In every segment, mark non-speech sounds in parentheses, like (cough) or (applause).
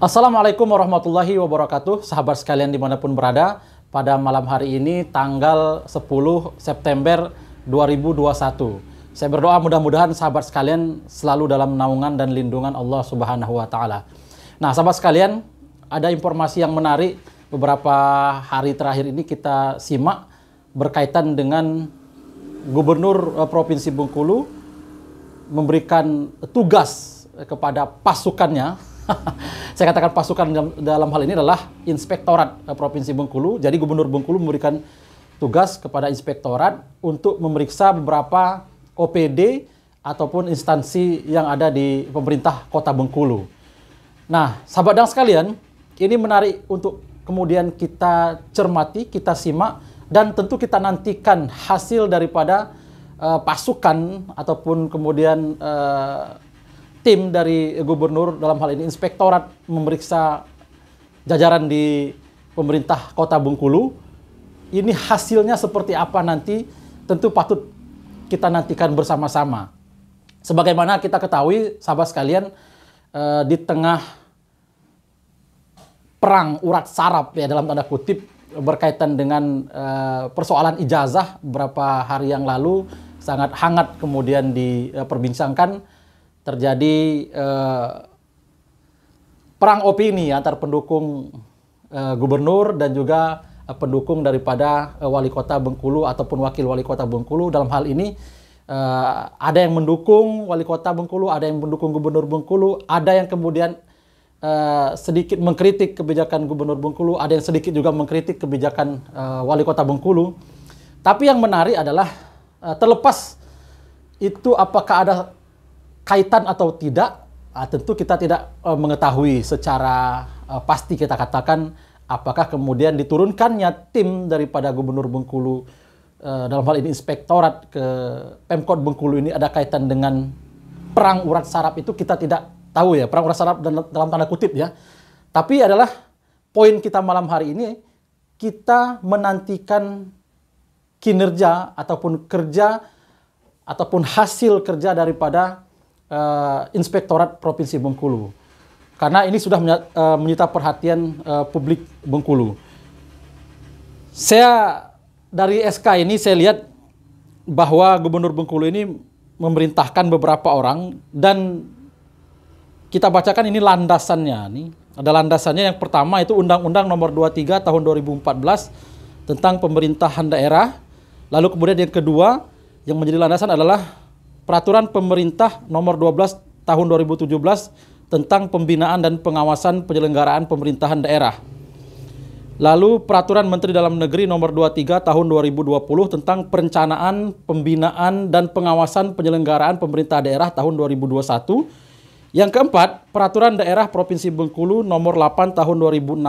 Assalamualaikum warahmatullahi wabarakatuh, sahabat sekalian dimanapun berada. Pada malam hari ini, tanggal 10 September 2021. Saya berdoa mudah-mudahan sahabat sekalian selalu dalam naungan dan lindungan Allah Subhanahu wa taala. Nah, sahabat sekalian, ada informasi yang menarik beberapa hari terakhir ini kita simak berkaitan dengan Gubernur eh, Provinsi Bengkulu memberikan tugas kepada pasukannya (laughs) saya katakan pasukan dalam, hal ini adalah Inspektorat eh, Provinsi Bengkulu. Jadi Gubernur Bengkulu memberikan tugas kepada Inspektorat untuk memeriksa beberapa OPD ataupun instansi yang ada di pemerintah Kota Bengkulu. Nah, sahabat dan sekalian, ini menarik untuk kemudian kita cermati, kita simak, dan tentu kita nantikan hasil daripada uh, pasukan ataupun kemudian eh, tim dari gubernur dalam hal ini inspektorat memeriksa jajaran di pemerintah kota Bengkulu. Ini hasilnya seperti apa nanti tentu patut kita nantikan bersama-sama. Sebagaimana kita ketahui, sahabat sekalian, eh, di tengah perang urat sarap ya dalam tanda kutip berkaitan dengan eh, persoalan ijazah beberapa hari yang lalu sangat hangat kemudian diperbincangkan terjadi eh, perang opini antar pendukung eh, gubernur dan juga eh, pendukung daripada eh, wali kota Bengkulu ataupun wakil wali kota Bengkulu dalam hal ini eh, ada yang mendukung wali kota Bengkulu, ada yang mendukung gubernur Bengkulu, ada yang kemudian Uh, sedikit mengkritik kebijakan Gubernur Bengkulu, ada yang sedikit juga mengkritik kebijakan uh, Wali Kota Bengkulu. Tapi yang menarik adalah uh, terlepas itu apakah ada kaitan atau tidak, uh, tentu kita tidak uh, mengetahui secara uh, pasti kita katakan apakah kemudian diturunkannya tim daripada Gubernur Bengkulu uh, dalam hal ini Inspektorat ke Pemkot Bengkulu ini ada kaitan dengan perang urat sarap itu kita tidak tahu ya perang urat sarap dalam, dalam tanda kutip ya. Tapi adalah poin kita malam hari ini kita menantikan kinerja ataupun kerja ataupun hasil kerja daripada uh, Inspektorat Provinsi Bengkulu. Karena ini sudah uh, menyita perhatian uh, publik Bengkulu. Saya dari SK ini saya lihat bahwa Gubernur Bengkulu ini memerintahkan beberapa orang dan kita bacakan ini landasannya nih. Ada landasannya yang pertama itu Undang-Undang Nomor 23 Tahun 2014 tentang pemerintahan daerah. Lalu kemudian yang kedua yang menjadi landasan adalah Peraturan Pemerintah Nomor 12 Tahun 2017 tentang pembinaan dan pengawasan penyelenggaraan pemerintahan daerah. Lalu Peraturan Menteri Dalam Negeri Nomor 23 Tahun 2020 tentang perencanaan, pembinaan dan pengawasan penyelenggaraan pemerintah daerah tahun 2021. Yang keempat, Peraturan Daerah Provinsi Bengkulu Nomor 8 Tahun 2016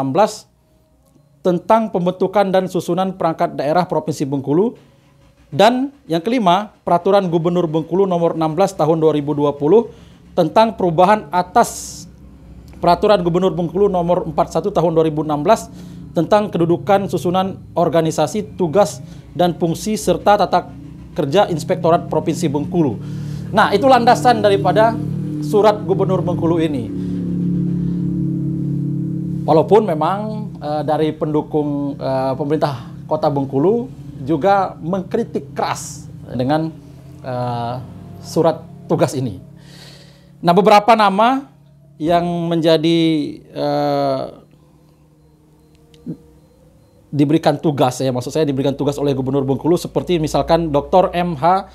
tentang pembentukan dan susunan perangkat daerah Provinsi Bengkulu dan yang kelima, peraturan Gubernur Bengkulu nomor 16 tahun 2020 tentang perubahan atas peraturan Gubernur Bengkulu nomor 41 tahun 2016 tentang kedudukan susunan organisasi, tugas dan fungsi serta tata kerja Inspektorat Provinsi Bengkulu. Nah, itu landasan daripada surat Gubernur Bengkulu ini. Walaupun memang e, dari pendukung e, pemerintah Kota Bengkulu juga mengkritik keras dengan uh, surat tugas ini. Nah, beberapa nama yang menjadi uh, diberikan tugas ya maksud saya diberikan tugas oleh Gubernur Bengkulu seperti misalkan Dr. MH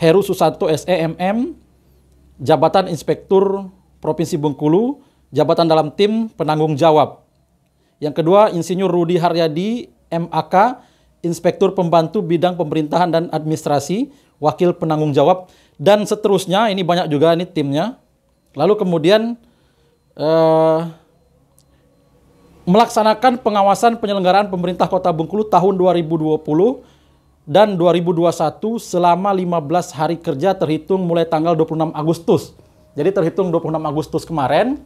Heru Susanto SEMM jabatan Inspektur Provinsi Bengkulu jabatan dalam tim penanggung jawab. Yang kedua Insinyur Rudi Haryadi MAK Inspektur Pembantu Bidang Pemerintahan dan Administrasi, Wakil Penanggung Jawab, dan seterusnya. Ini banyak juga ini timnya. Lalu kemudian eh, melaksanakan pengawasan penyelenggaraan pemerintah Kota Bengkulu tahun 2020 dan 2021 selama 15 hari kerja terhitung mulai tanggal 26 Agustus. Jadi terhitung 26 Agustus kemarin.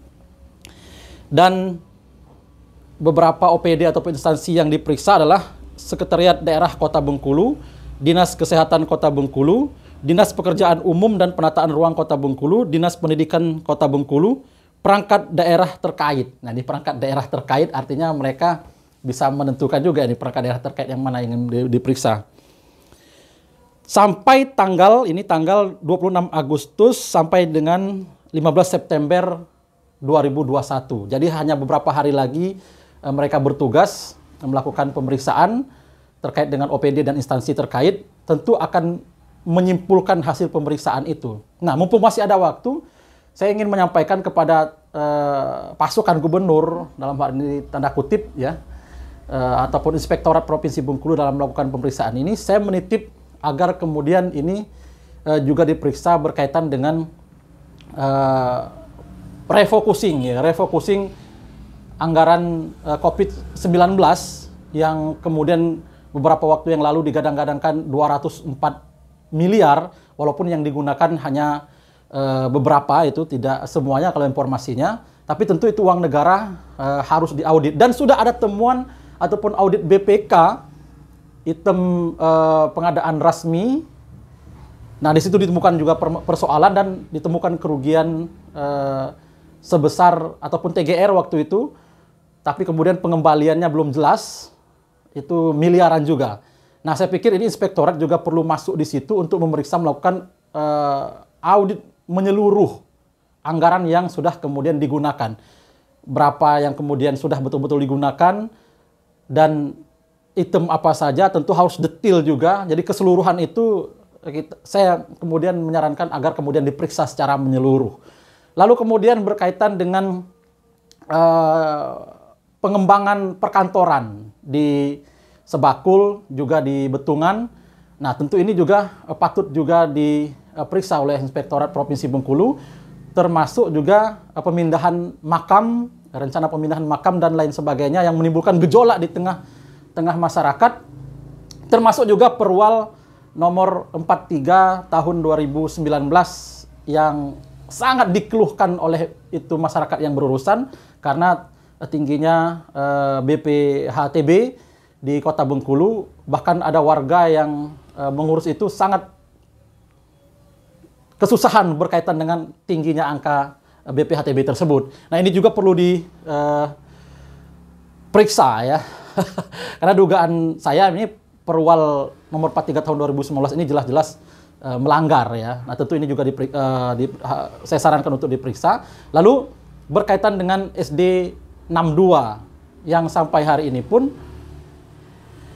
Dan beberapa OPD atau instansi yang diperiksa adalah Sekretariat Daerah Kota Bengkulu, Dinas Kesehatan Kota Bengkulu, Dinas Pekerjaan Umum dan Penataan Ruang Kota Bengkulu, Dinas Pendidikan Kota Bengkulu, perangkat daerah terkait. Nah, ini perangkat daerah terkait artinya mereka bisa menentukan juga ini perangkat daerah terkait yang mana yang diperiksa. Sampai tanggal ini tanggal 26 Agustus sampai dengan 15 September 2021. Jadi hanya beberapa hari lagi eh, mereka bertugas melakukan pemeriksaan terkait dengan OPD dan instansi terkait, tentu akan menyimpulkan hasil pemeriksaan itu. Nah, mumpung masih ada waktu, saya ingin menyampaikan kepada eh, pasukan gubernur dalam hal ini tanda kutip ya, eh, ataupun inspektorat provinsi Bengkulu dalam melakukan pemeriksaan ini, saya menitip agar kemudian ini eh, juga diperiksa berkaitan dengan eh, refocusing ya, refocusing anggaran uh, eh, COVID-19 yang kemudian beberapa waktu yang lalu digadang-gadangkan 204 miliar, walaupun yang digunakan hanya uh, beberapa itu tidak semuanya kalau informasinya, tapi tentu itu uang negara uh, harus diaudit dan sudah ada temuan ataupun audit BPK item uh, pengadaan resmi. Nah di situ ditemukan juga persoalan dan ditemukan kerugian sebesar ataupun TGR waktu itu tapi kemudian pengembaliannya belum jelas, itu miliaran juga. Nah, saya pikir ini inspektorat juga perlu masuk di situ untuk memeriksa melakukan uh, audit menyeluruh anggaran yang sudah kemudian digunakan. Berapa yang kemudian sudah betul-betul digunakan dan item apa saja tentu harus detail juga. Jadi keseluruhan itu saya kemudian menyarankan agar kemudian diperiksa secara menyeluruh. Lalu kemudian berkaitan dengan eh, pengembangan perkantoran di Sebakul juga di Betungan. Nah, tentu ini juga eh, patut juga diperiksa oleh Inspektorat Provinsi Bengkulu termasuk juga eh, pemindahan makam, rencana pemindahan makam dan lain sebagainya yang menimbulkan gejolak di tengah tengah masyarakat termasuk juga perwal nomor 43 tahun 2019 yang sangat dikeluhkan oleh itu masyarakat yang berurusan karena tingginya BPHTB eh, di Kota Bengkulu. Bahkan ada warga yang eh, mengurus itu sangat kesusahan berkaitan dengan tingginya angka BPHTB eh, tersebut. Nah ini juga perlu diperiksa ya, (laughs) karena dugaan saya ini perwal nomor 43 tahun 2019 ini jelas-jelas melanggar ya. Nah tentu ini juga diperi, di, saya sarankan untuk diperiksa. Lalu berkaitan dengan SD 62 yang sampai hari ini pun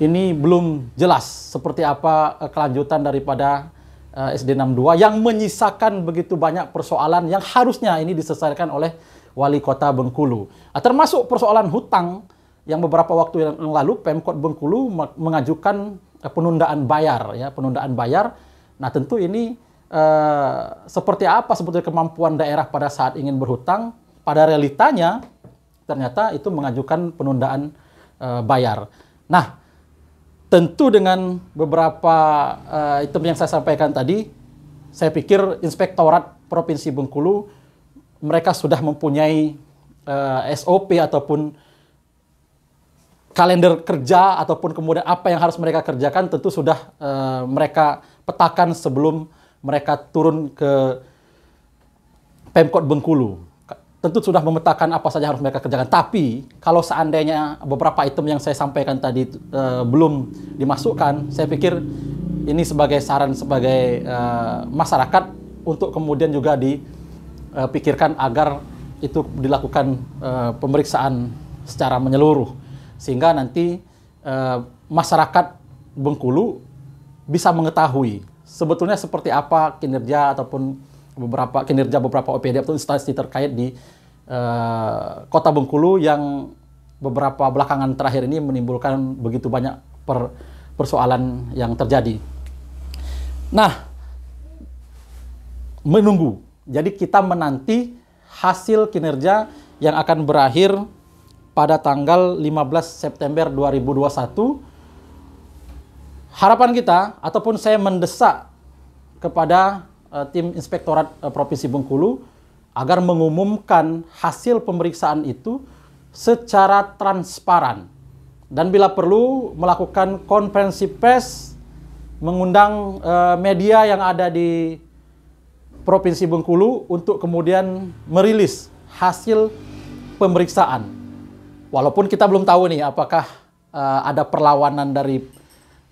ini belum jelas seperti apa eh, kelanjutan daripada eh, SD 62 yang menyisakan begitu banyak persoalan yang harusnya ini diselesaikan oleh wali kota Bengkulu. Ah, termasuk persoalan hutang yang beberapa waktu yang lalu Pemkot Bengkulu mengajukan eh, penundaan bayar ya, penundaan bayar. Nah, tentu ini eh, seperti apa sebetulnya kemampuan daerah pada saat ingin berhutang pada realitanya ternyata itu mengajukan penundaan uh, bayar. Nah, tentu dengan beberapa uh, item yang saya sampaikan tadi, saya pikir Inspektorat Provinsi Bengkulu mereka sudah mempunyai uh, eh, SOP ataupun kalender kerja ataupun kemudian apa yang harus mereka kerjakan tentu sudah uh, mereka petakan sebelum mereka turun ke Pemkot Bengkulu tentu sudah memetakan apa saja harus mereka kerjakan. Tapi kalau seandainya beberapa item yang saya sampaikan tadi uh, belum dimasukkan, saya pikir ini sebagai saran sebagai uh, masyarakat untuk kemudian juga dipikirkan eh, agar itu dilakukan uh, pemeriksaan secara menyeluruh sehingga nanti uh, masyarakat Bengkulu bisa mengetahui sebetulnya seperti apa kinerja ataupun beberapa kinerja beberapa OPD atau instansi terkait di uh, Kota Bengkulu yang beberapa belakangan terakhir ini menimbulkan begitu banyak per, persoalan yang terjadi. Nah, menunggu. Jadi kita menanti hasil kinerja yang akan berakhir pada tanggal 15 September 2021. Harapan kita ataupun saya mendesak kepada uh, tim Inspektorat uh, Provinsi Bengkulu agar mengumumkan hasil pemeriksaan itu secara transparan dan bila perlu melakukan konferensi pers mengundang uh, media yang ada di Provinsi Bengkulu untuk kemudian merilis hasil pemeriksaan. Walaupun kita belum tahu nih apakah uh, ada perlawanan dari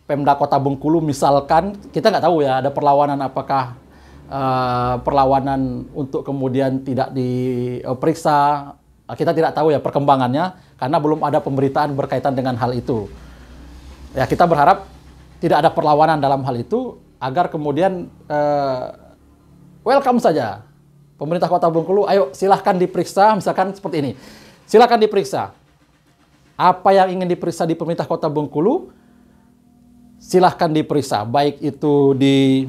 Pemda Kota Bengkulu misalkan kita nggak tahu ya ada perlawanan apakah uh, perlawanan untuk kemudian tidak diperiksa. Kita tidak tahu ya perkembangannya karena belum ada pemberitaan berkaitan dengan hal itu. Ya kita berharap tidak ada perlawanan dalam hal itu agar kemudian uh, welcome saja pemerintah Kota Bengkulu. Ayo silahkan diperiksa misalkan seperti ini. Silahkan diperiksa. Apa yang ingin diperiksa di pemerintah Kota Bengkulu silahkan diperiksa. Baik itu di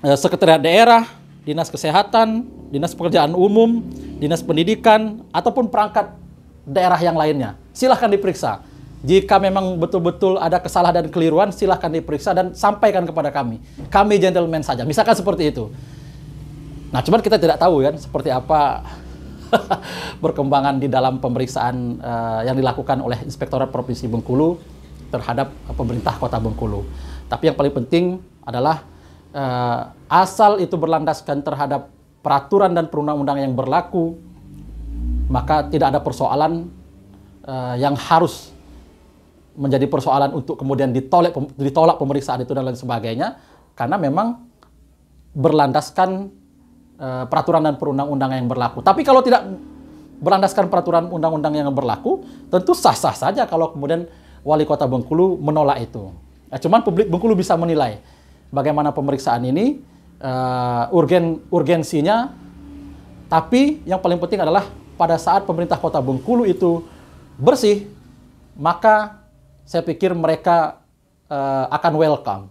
Eh, sekretariat daerah, dinas kesehatan, dinas pekerjaan umum, dinas pendidikan, ataupun perangkat daerah yang lainnya. Silahkan diperiksa. Jika memang betul-betul ada kesalahan dan keliruan, silahkan diperiksa dan sampaikan kepada kami. Kami gentleman saja. Misalkan seperti itu. Nah, cuman kita tidak tahu kan seperti apa (laughs) perkembangan di dalam pemeriksaan uh, yang dilakukan oleh Inspektorat Provinsi Bengkulu terhadap pemerintah Kota Bengkulu. Tapi yang paling penting adalah uh, asal itu berlandaskan terhadap peraturan dan perundang-undang yang berlaku, maka tidak ada persoalan uh, yang harus menjadi persoalan untuk kemudian ditolak, ditolak pemeriksaan itu dan lain sebagainya, karena memang berlandaskan uh, peraturan dan perundang-undang yang berlaku. Tapi kalau tidak berlandaskan peraturan undang-undang yang berlaku, tentu sah-sah saja kalau kemudian wali kota Bengkulu menolak itu. Nah, cuman publik Bengkulu bisa menilai bagaimana pemeriksaan ini, uh, urgen urgensinya. Tapi yang paling penting adalah pada saat pemerintah Kota Bengkulu itu bersih, maka saya pikir mereka uh, akan welcome.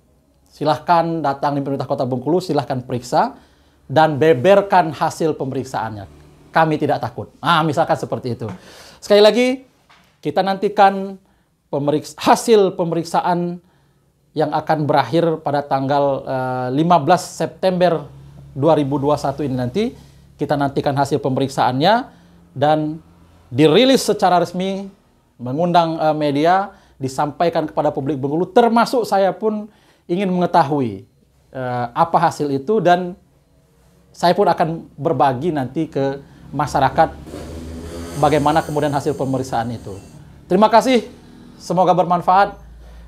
Silahkan datang di pemerintah Kota Bengkulu, silahkan periksa dan beberkan hasil pemeriksaannya. Kami tidak takut. Ah, misalkan seperti itu. Sekali lagi, kita nantikan pemeriksa, hasil pemeriksaan yang akan berakhir pada tanggal uh, eh, 15 September 2021 ini nanti. Kita nantikan hasil pemeriksaannya dan dirilis secara resmi mengundang uh, media disampaikan kepada publik Bengkulu termasuk saya pun ingin mengetahui uh, apa hasil itu dan saya pun akan berbagi nanti ke masyarakat bagaimana kemudian hasil pemeriksaan itu. Terima kasih, semoga bermanfaat.